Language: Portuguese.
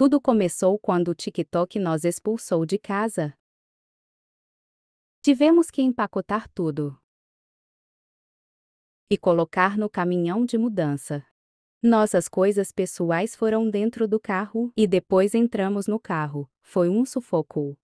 Tudo começou quando o TikTok nos expulsou de casa. Tivemos que empacotar tudo e colocar no caminhão de mudança. Nossas coisas pessoais foram dentro do carro e depois entramos no carro. Foi um sufoco.